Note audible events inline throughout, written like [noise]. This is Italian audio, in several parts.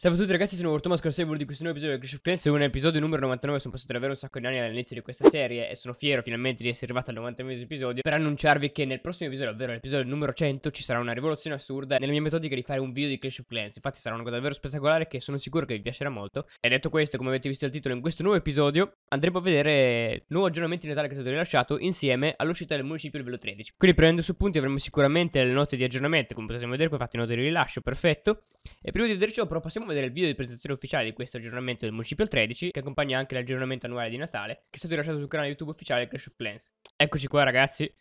Salve a tutti ragazzi, sono Vortomas e di questo nuovo episodio di Crash of Clans è un episodio numero 99, sono passato davvero un sacco di anni all'inizio di questa serie e sono fiero finalmente di essere arrivato al 99 episodio per annunciarvi che nel prossimo episodio, ovvero l'episodio numero 100, ci sarà una rivoluzione assurda nella mia metodica di fare un video di Crash of Clans infatti sarà una cosa davvero spettacolare che sono sicuro che vi piacerà molto e detto questo, come avete visto il titolo in questo nuovo episodio andremo a vedere il nuovo aggiornamento di Natale che è stato rilasciato insieme all'uscita del municipio livello 13. Quindi prendendo su punti avremo sicuramente le note di aggiornamento, come possiamo vedere fatte le note di rilascio, perfetto. E prima di vedere ciò però possiamo vedere il video di presentazione ufficiale di questo aggiornamento del municipio 13 che accompagna anche l'aggiornamento annuale di Natale che è stato rilasciato sul canale YouTube ufficiale Clash of Clans. Eccoci qua ragazzi.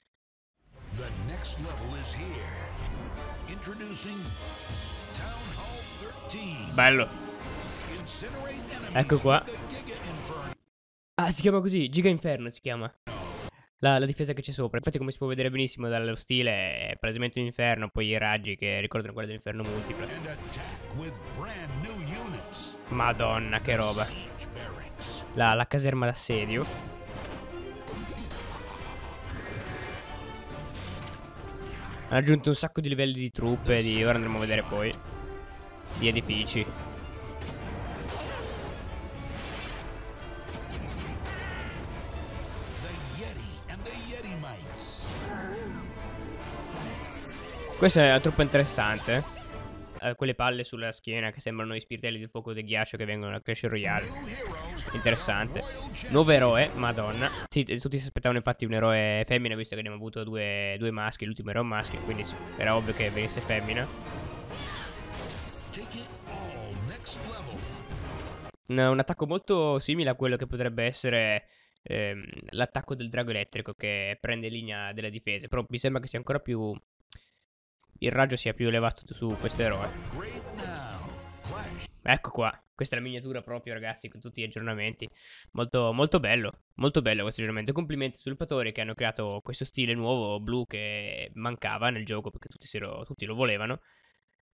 The next level is here. Introducing Town Hall 13. Bello. Ecco qua. Ah, si chiama così, Giga Inferno si chiama. La, la, difesa che c'è sopra. Infatti, come si può vedere benissimo dallo stile, è palesemente un inferno. Poi i raggi che ricordano quelli dell'inferno multiplo. Madonna, che roba. La, la caserma d'assedio. Ha aggiunto un sacco di livelli di truppe. Di... Ora andremo a vedere poi. Di edifici. Questo è troppo interessante. Eh, quelle palle sulla schiena che sembrano i spiritelli del fuoco del ghiaccio che vengono a Clash Royale. Interessante. Nuovo eroe, madonna. Sì, tutti si aspettavano infatti un eroe femmina, visto che abbiamo avuto due, due maschi, l'ultimo era un maschio, quindi era ovvio che venisse femmina. No, un attacco molto simile a quello che potrebbe essere ehm, l'attacco del drago elettrico che prende linea della difesa, però mi sembra che sia ancora più il raggio sia più elevato su questo eroe. Ecco qua. Questa è la miniatura proprio, ragazzi, con tutti gli aggiornamenti. Molto, molto bello. Molto bello questo aggiornamento. Complimenti ai sviluppatori che hanno creato questo stile nuovo blu che mancava nel gioco perché tutti, lo, tutti lo volevano.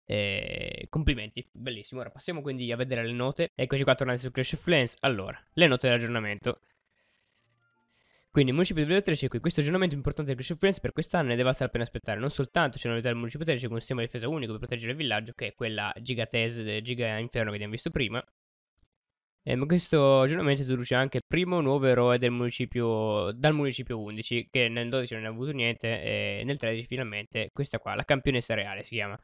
E complimenti, bellissimo. Ora passiamo quindi a vedere le note. Eccoci qua tornati su Crash of Clans. Allora, le note dell'aggiornamento. Quindi il municipio di Vello 13 è qui. Questo aggiornamento è importante del Clash of per quest'anno ne deve stare appena aspettare. Non soltanto c'è una novità del municipio 13 con un sistema di difesa unico per proteggere il villaggio, che è quella gigatese, giga inferno che abbiamo visto prima. Eh, ma questo aggiornamento introduce anche il primo nuovo eroe del municipio, dal municipio 11, che nel 12 non ne ha avuto niente, e nel 13 finalmente questa qua, la campionessa reale si chiama.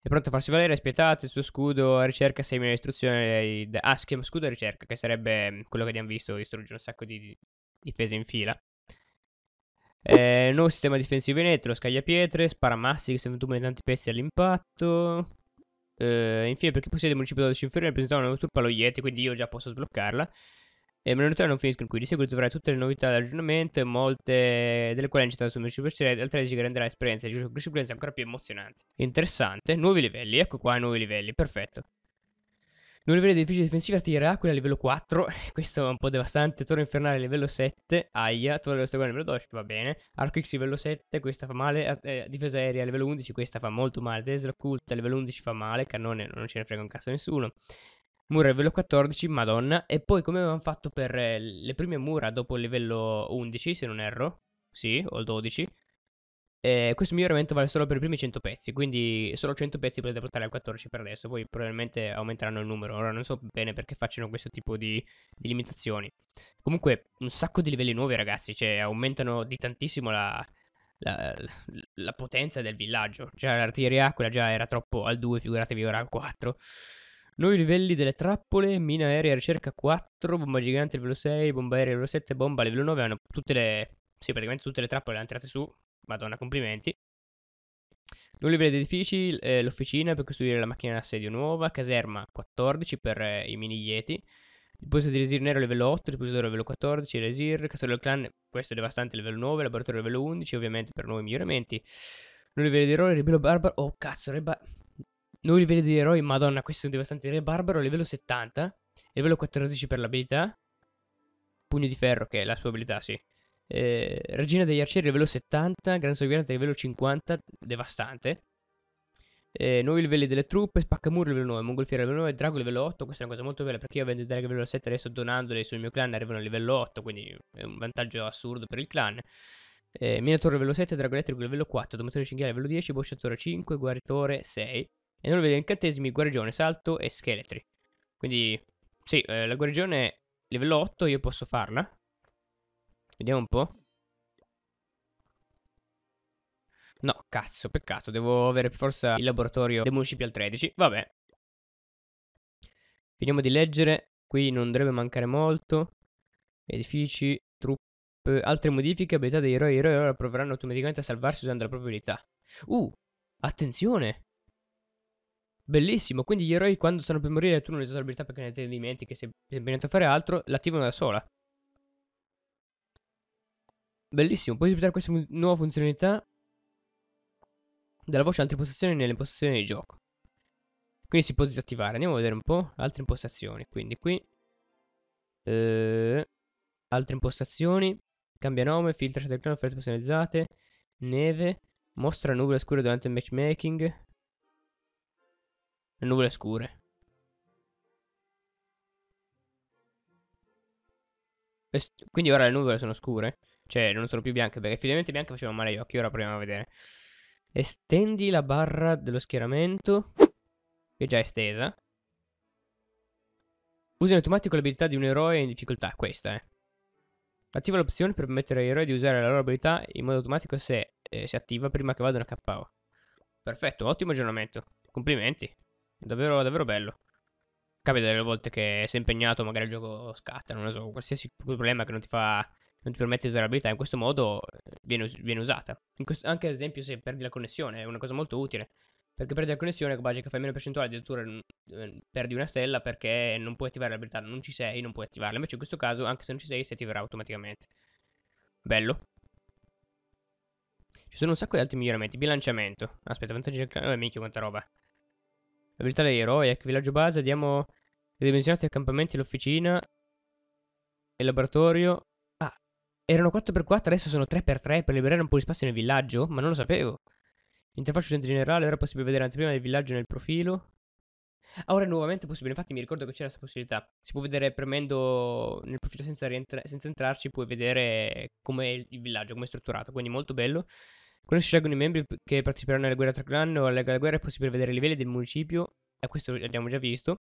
È pronto a farsi valere, spietate il suo scudo a ricerca, semina l'istruzione. Ah, si chiama scudo a ricerca, che sarebbe mm, quello che abbiamo visto distruggere un sacco di, difese in fila. Eh, nuovo sistema difensivo in etero, scagliapietre, sparamassi che servono tanti pezzi all'impatto. Eh, infine, perché possiede municipio 12 inferiore, presentare una nuova turpa allo Yeti, quindi io già posso sbloccarla. E eh, le novità non finiscono qui, di seguito dovrai tutte le novità dell'aggiornamento, molte delle quali hanno citato sul municipio precedente, al 13 che renderà l'esperienza di gioco ancora più emozionante. Interessante, nuovi livelli, ecco qua i nuovi livelli, perfetto. Non di edifici difensivi, tira, quella a livello 4, [laughs] questo è un po' devastante, Toro Infernale livello 7, aia, Toro dello Stagone livello 12, va bene, Arco X livello 7, questa fa male, eh, eh difesa aerea livello 11, questa fa molto male, Tesla occulta livello 11 fa male, cannone non ce ne frega un cazzo nessuno. Mura livello 14, madonna, e poi come avevamo fatto per eh, le prime mura dopo il livello 11, se non erro, sì, o il 12, eh, questo miglioramento vale solo per i primi 100 pezzi, quindi solo 100 pezzi potete portare al 14 per adesso, poi probabilmente aumenteranno il numero, ora non so bene perché facciano questo tipo di, di limitazioni. Comunque un sacco di livelli nuovi ragazzi, cioè aumentano di tantissimo la, la, la potenza del villaggio, cioè l'artiglieria quella già era troppo al 2, figuratevi ora al 4. Nuovi livelli delle trappole, mina aerea ricerca 4, bomba gigante livello 6, bomba aerea livello 7, bomba livello 9, hanno tutte le... Sì, praticamente tutte le trappole le hanno tirate su, Madonna, complimenti. Nuovi livelli di edifici, eh, l'officina per costruire la macchina d'assedio nuova, caserma 14 per eh, i mini Yeti, deposito di Resir Nero livello 8, depositore livello 14, Resir, castello del clan, questo è devastante livello 9, laboratorio livello 11, ovviamente per nuovi miglioramenti. Nuovi livelli di eroi, ribello barbaro, oh cazzo, re ba- nuovi livelli di eroi, madonna, questi sono devastanti, re barbaro livello 70, livello 14 per l'abilità, pugno di ferro che è la sua abilità, sì eh, Regina degli Arcieri livello 70, Gran Soviante livello 50, devastante. Eh, nuovi livelli delle truppe, Spaccamuro livello 9, Mongolfiera livello 9, Drago livello 8, questa è una cosa molto bella perché io avendo il Drago livello 7 adesso donandole sul mio clan arrivano a livello 8, quindi è un vantaggio assurdo per il clan. Eh, Minatore livello 7, Drago elettrico livello 4, Domatore cinghiale livello 10, Bosciatore 5, Guaritore 6. E non vedo incantesimi, guarigione, salto e scheletri. Quindi, sì, eh, la guarigione livello 8 io posso farla, Vediamo un po'. No, cazzo, peccato. Devo avere per forza il laboratorio dei municipi al 13. Vabbè. Finiamo di leggere. Qui non dovrebbe mancare molto. Edifici, truppe, altre modifiche, abilità degli eroi. Gli eroi ora proveranno automaticamente a salvarsi usando la propria abilità. Uh, attenzione! Bellissimo, quindi gli eroi quando stanno per morire tu non usi la abilità perché ne te ne dimentichi, se sei impegnato a fare altro, l'attivano da sola. Bellissimo, puoi sfruttare questa nuova funzionalità della voce altre impostazioni nelle impostazioni di gioco. Quindi si può disattivare. Andiamo a vedere un po'. Altre impostazioni. Quindi qui. Eh, altre impostazioni. Cambia nome, filtra sottocrino, offerte personalizzate. Neve. Mostra nuvole scure durante il matchmaking. nuvole scure. Quindi ora le nuvole sono scure. Cioè, non sono più bianche, perché effettivamente bianche facevano male agli occhi. Ora proviamo a vedere. Estendi la barra dello schieramento, che è già estesa. Usa in automatico l'abilità di un eroe in difficoltà, questa, eh. Attiva l'opzione per permettere agli eroi di usare la loro abilità in modo automatico se eh, si attiva prima che vada una KO. Perfetto, ottimo aggiornamento. Complimenti. Davvero, davvero bello. Capita delle volte che sei impegnato, magari il gioco scatta, non lo so, qualsiasi problema che non ti fa non ti permette di usare l'abilità, in questo modo eh, viene, viene usata. Questo, anche ad esempio se perdi la connessione, è una cosa molto utile. Perché perdi la connessione, Bagica fai meno percentuale, addirittura eh, perdi una stella perché non puoi attivare l'abilità, non ci sei, non puoi attivarla. Invece in questo caso, anche se non ci sei, si attiverà automaticamente. Bello. Ci sono un sacco di altri miglioramenti. Bilanciamento. Aspetta, vantaggi del clan. Oh, eh, minchia quanta roba. L'abilità degli eroi, ecco, villaggio base, diamo ridimensionati accampamenti, l'officina, il laboratorio, erano 4x4, adesso sono 3x3 per liberare un po' di spazio nel villaggio, ma non lo sapevo. Interfaccia utente generale, ora è possibile vedere l'anteprima del villaggio nel profilo. Ah, ora è nuovamente possibile, infatti mi ricordo che c'era questa possibilità. Si può vedere premendo nel profilo senza, rientra- senza entrarci, puoi vedere come è il villaggio, come è strutturato, quindi molto bello. Quando si scelgono i membri che parteciperanno alla guerra tra clan o alla guerra è possibile vedere i livelli del municipio, e eh, questo l'abbiamo già visto.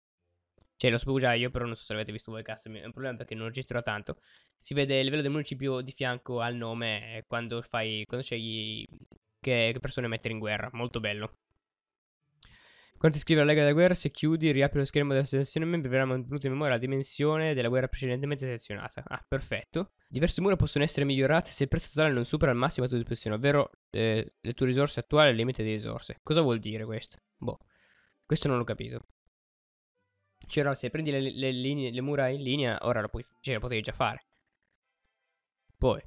Cioè, lo sapevo io, però non so se l'avete visto voi, cazzo. È un problema perché non registro tanto. Si vede il livello del municipio di fianco al nome eh, quando fai. quando scegli che, che persone mettere in guerra. Molto bello. Quando ti scrive la Lega della Guerra, se chiudi, riapri lo schermo della selezione membri, verrà mantenuta in memoria la dimensione della guerra precedentemente selezionata. Ah, perfetto. Diverse mura possono essere migliorate se il prezzo totale non supera il massimo a tua disposizione, ovvero eh, le tue risorse attuali e il limite di risorse. Cosa vuol dire questo? Boh, questo non l'ho capito. C'era, cioè, se prendi le, le, linee, le mura in linea, ora lo puoi, cioè, lo potevi già fare. Poi,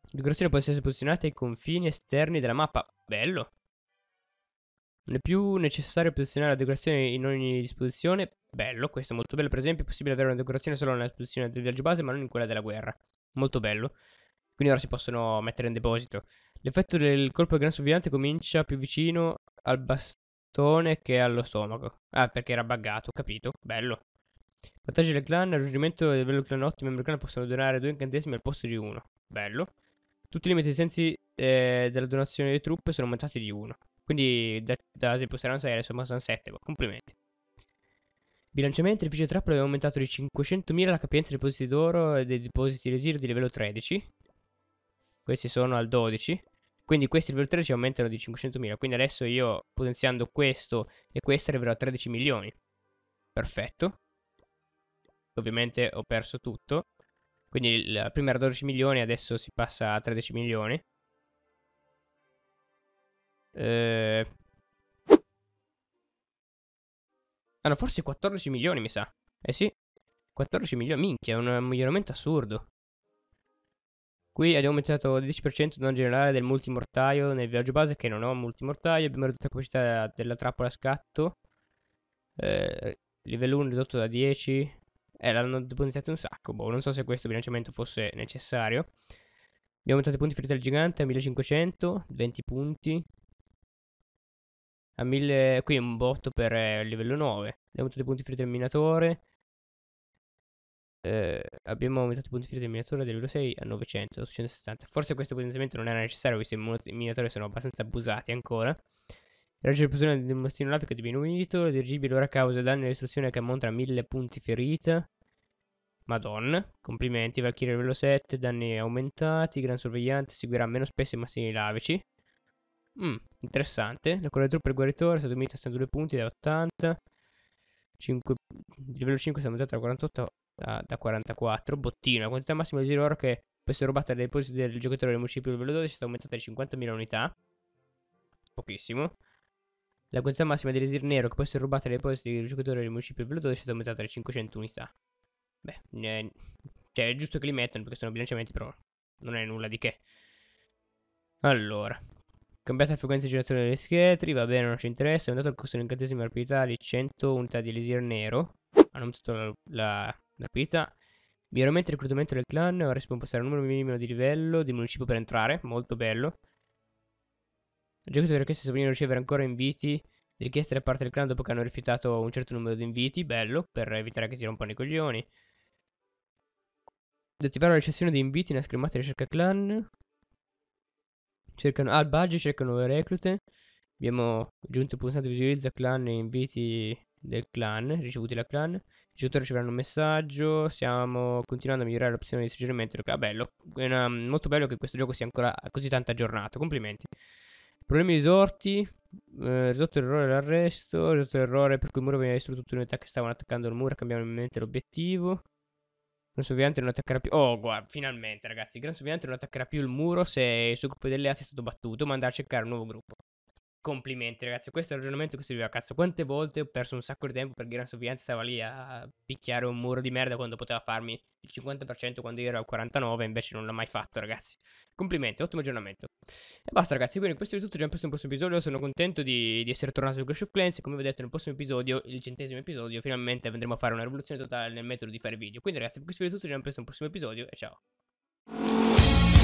le grosserie possono essere posizionate ai confini esterni della mappa. Bello. Non è più necessario posizionare la decorazione in ogni disposizione. Bello, questo è molto bello. Per esempio, è possibile avere una decorazione solo nella disposizione del viaggio base, ma non in quella della guerra. Molto bello. Quindi ora si possono mettere in deposito. L'effetto del colpo del gran soviante comincia più vicino al, bas testone che allo stomaco. Ah, perché era buggato, capito? Bello. Vantaggi del clan, raggiungimento del livello clan ottimo, i membri clan possono donare due incantesimi al posto di uno. Bello. Tutti i limiti sensi eh, della donazione delle truppe sono aumentati di uno. Quindi da, da esempio saranno 6, adesso sono 7, ma complimenti. Bilanciamento, il PC trappola aveva aumentato di 500.000 la capienza dei depositi d'oro e dei depositi resiri di livello 13. Questi sono al 12. Quindi questi rivedutori ci aumentano di 500.000. Quindi adesso io potenziando questo e questo arriverò a 13 milioni. Perfetto. Ovviamente ho perso tutto. Quindi la prima era 12 milioni, adesso si passa a 13 milioni. Eh... Ah no, forse 14 milioni mi sa. Eh sì, 14 milioni, minchia, è un miglioramento assurdo. Qui abbiamo aumentato del 10% il danno generale del multimortaio nel viaggio base che non ho multimortaio, abbiamo ridotto la capacità della trappola a scatto, eh, livello 1 ridotto da 10, eh, l'hanno deponizzato un sacco, boh, non so se questo bilanciamento fosse necessario. Abbiamo aumentato i punti ferita al gigante a 1500, 20 punti, a 1000, qui un botto per eh, il livello 9, abbiamo aumentato i punti ferita al minatore, eh, abbiamo aumentato i punti feriti del minatore da 0,6 a 900 860. Forse questo potenziamento non era necessario, visto che i minatori sono abbastanza abusati ancora. Il raggio di esplosione del mostino lapico è diminuito, dirigibile ora causa danni e distruzione che ammonta a 1000 punti ferita. Madonna, complimenti, Valkyrie livello 7, danni aumentati, Gran Sorvegliante, seguirà meno spesso i massimi lavici. Mm, interessante. La corridore per il guaritore è stata unito a 62 punti da 80. 5, livello 5 è stata aumentata da 48 da, da 44. la quantità massima di oro che può essere rubata dai depositi del giocatore del municipio velo 12 è stata aumentata di 50.000 unità. Pochissimo. La quantità massima di resir nero che può essere rubata dai depositi del giocatore del municipio velo 12 è stata aumentata di 500 unità. Beh, ne... cioè è giusto che li mettano perché sono bilanciamenti, però non è nulla di che. Allora, Cambiata la frequenza di girazione delle scheletri, va bene, non ci interessa. È andato al costo dell'incantesimo rapidità di 100 unità di elisir nero. Hanno aumentato la, la, abilità. Miglioramento e reclutamento del clan. Ora si può impostare un numero minimo di livello di municipio per entrare. Molto bello. Il giocatore che si sogna ricevere ancora inviti richieste da parte del clan dopo che hanno rifiutato un certo numero di inviti. Bello, per evitare che ti rompano i coglioni. Attivare la recessione di inviti nella schermata ricerca clan. Cercano al ah, badge, cercano nuove reclute. Abbiamo aggiunto il pulsante visualizza clan e inviti del clan, ricevuti dal clan. I giocatore riceveranno un messaggio. Stiamo continuando a migliorare l'opzione di suggerimento. Ah, bello. È una, molto bello che questo gioco sia ancora così tanto aggiornato. Complimenti. Problemi risorti. Eh, risolto l'errore dell'arresto. Risolto l'errore per cui il muro veniva distrutto tutte le unità che stavano attaccando il muro. Cambiamo immediatamente l'obiettivo. Gran Soviante non attaccherà più. Oh, guarda, finalmente, ragazzi. Gran Soviante non attaccherà più il muro se il suo gruppo di alleati è stato battuto, ma andrà a cercare un nuovo gruppo complimenti ragazzi, questo è il ragionamento che si diceva, cazzo, quante volte ho perso un sacco di tempo perché Gran Sovianza stava lì a picchiare un muro di merda quando poteva farmi il 50% quando io ero al 49%, invece non l'ha mai fatto ragazzi. Complimenti, ottimo aggiornamento. E basta ragazzi, quindi questo è tutto, ci vediamo in prossimo episodio, sono contento di, di essere tornato su Clash of Clans e come vi ho detto nel prossimo episodio, il centesimo episodio, finalmente andremo a fare una rivoluzione totale nel metodo di fare video. Quindi ragazzi, per questo è tutto, ci vediamo in prossimo episodio e ciao.